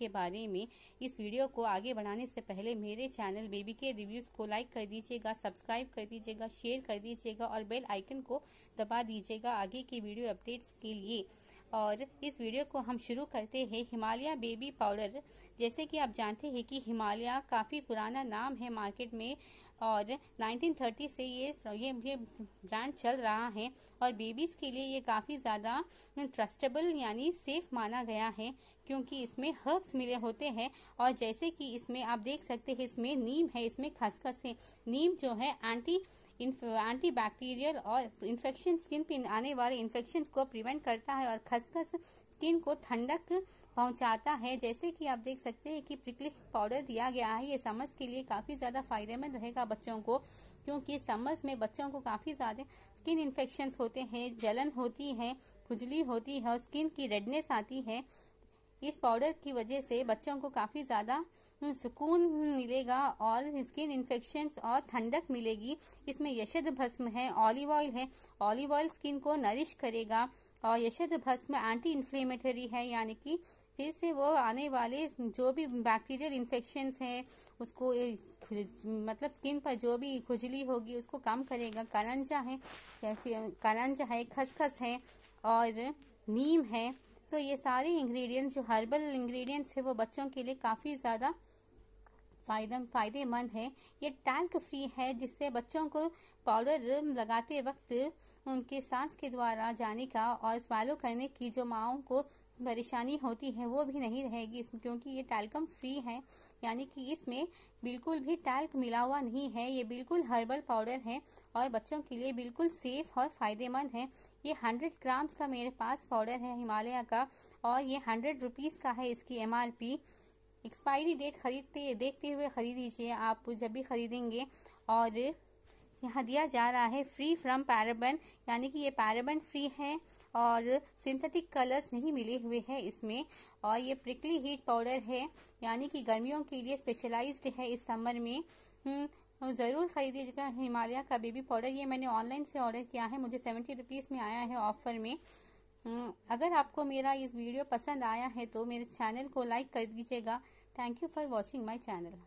के बारे में इस वीडियो को आगे बढ़ाने से पहले मेरे चैनल बेबी के रिव्यूज़ को लाइक कर दीजिएगा सब्सक्राइब कर दीजिएगा शेयर कर दीजिएगा और बेल आइकन को दबा दीजिएगा आगे की वीडियो अपडेट्स के लिए और इस वीडियो को हम शुरू करते हैं हिमालय बेबी पाउडर जैसे कि आप जानते हैं कि हिमालय काफ़ी पुराना नाम है मार्केट में और 1930 से ये ये ये ब्रांड चल रहा है और बेबीज़ के लिए ये काफ़ी ज़्यादा ट्रस्टेबल यानी सेफ माना गया है क्योंकि इसमें हर्ब्स मिले होते हैं और जैसे कि इसमें आप देख सकते हैं इसमें नीम है इसमें खसखस है नीम जो है एंटी एंटी बैक्टीरियल और इन्फेक्शन स्किन पे आने वाले इन्फेक्शन को प्रिवेंट करता है और खसखस स्किन को ठंडक पहुंचाता है जैसे कि आप देख सकते हैं कि प्रिकली पाउडर दिया गया है ये समझ के लिए काफ़ी ज़्यादा फायदेमंद रहेगा बच्चों को क्योंकि समर्स में बच्चों को काफ़ी ज़्यादा स्किन इन्फेक्शन होते हैं जलन होती है खुजली होती है और स्किन की रेडनेस आती है इस पाउडर की वजह से बच्चों को काफ़ी ज़्यादा सुकून मिलेगा और स्किन इन्फेक्शन और ठंडक मिलेगी इसमें यशद भस्म है ऑलिव ऑयल है ऑलिव ऑयल स्किन को नरिश करेगा और यशद भस्म एंटी इन्फ्लेमेटरी है यानी कि फिर से वो आने वाले जो भी बैक्टीरियल इन्फेक्शंस हैं उसको मतलब स्किन पर जो भी खुजली होगी उसको कम करेगा करंजा है करंजा है खसखस है और नीम है तो ये सारे इंग्रेडिएंट्स जो हर्बल इंग्रेडिएंट्स है वो बच्चों के लिए काफ़ी ज़्यादा फायदा फायदेमंद है ये टैल्क फ्री है जिससे बच्चों को पाउडर लगाते वक्त उनके सांस के द्वारा जाने का और स्वालो करने की जो माओ को परेशानी होती है वो भी नहीं रहेगी इसमें क्योंकि ये टैल्कम फ्री है यानी कि इसमें बिल्कुल भी टैल्क मिला हुआ नहीं है ये बिल्कुल हर्बल पाउडर है और बच्चों के लिए बिल्कुल सेफ और फायदेमंद है ये हंड्रेड ग्राम्स का मेरे पास पाउडर है हिमालय का और ये हंड्रेड रुपीज़ का है इसकी एमआरपी एक्सपायरी डेट खरीदते देखते हुए खरीद लीजिए आप जब भी खरीदेंगे और यहाँ दिया जा रहा है फ्री फ्रॉम पैराबन यानी कि ये पैराबन फ्री है और सिंथेटिक कलर्स नहीं मिले हुए हैं इसमें और ये प्रिकली हीट पाउडर है यानी कि गर्मियों के लिए स्पेशलाइज्ड है इस समर में हम्म, ज़रूर खरीदिएगा हिमालय का बेबी पाउडर ये मैंने ऑनलाइन से ऑर्डर किया है मुझे सेवेंटी रुपीज़ में आया है ऑफर में हम्म, अगर आपको मेरा इस वीडियो पसंद आया है तो मेरे चैनल को लाइक कर दीजिएगा thank you for watching my channel